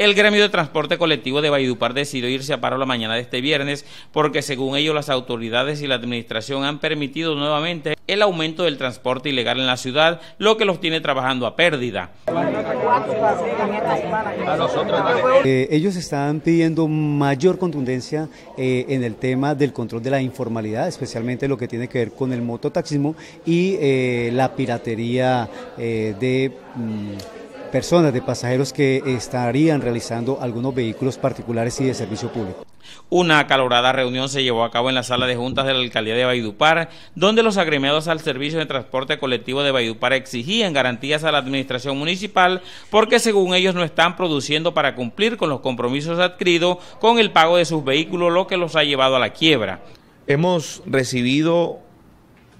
El gremio de transporte colectivo de Valledupar decidió irse a paro la mañana de este viernes porque según ellos las autoridades y la administración han permitido nuevamente el aumento del transporte ilegal en la ciudad, lo que los tiene trabajando a pérdida. Eh, ellos están pidiendo mayor contundencia eh, en el tema del control de la informalidad, especialmente lo que tiene que ver con el mototaxismo y eh, la piratería de... Mm, personas, de pasajeros que estarían realizando algunos vehículos particulares y de servicio público. Una acalorada reunión se llevó a cabo en la sala de juntas de la alcaldía de Vaidupar, donde los agremiados al servicio de transporte colectivo de Vaidupar exigían garantías a la administración municipal porque según ellos no están produciendo para cumplir con los compromisos adquiridos con el pago de sus vehículos, lo que los ha llevado a la quiebra. Hemos recibido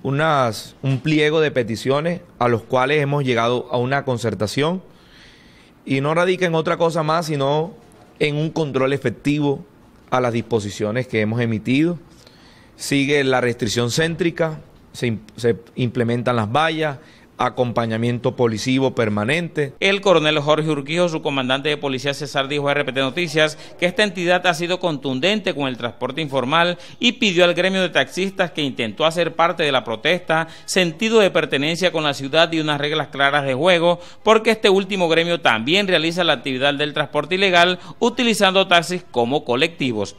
unas, un pliego de peticiones a los cuales hemos llegado a una concertación y no radica en otra cosa más sino en un control efectivo a las disposiciones que hemos emitido. Sigue la restricción céntrica, se, implementan las vallas, acompañamiento policivo permanente. El coronel Jorge Urquijo, su comandante de policía César, dijo a RPT Noticias que esta entidad ha sido contundente con el transporte informal y pidió al gremio de taxistas que intentó hacer parte de la protesta sentido de pertenencia con la ciudad y unas reglas claras de juego, porque este último gremio también realiza la actividad del transporte ilegal utilizando taxis como colectivos.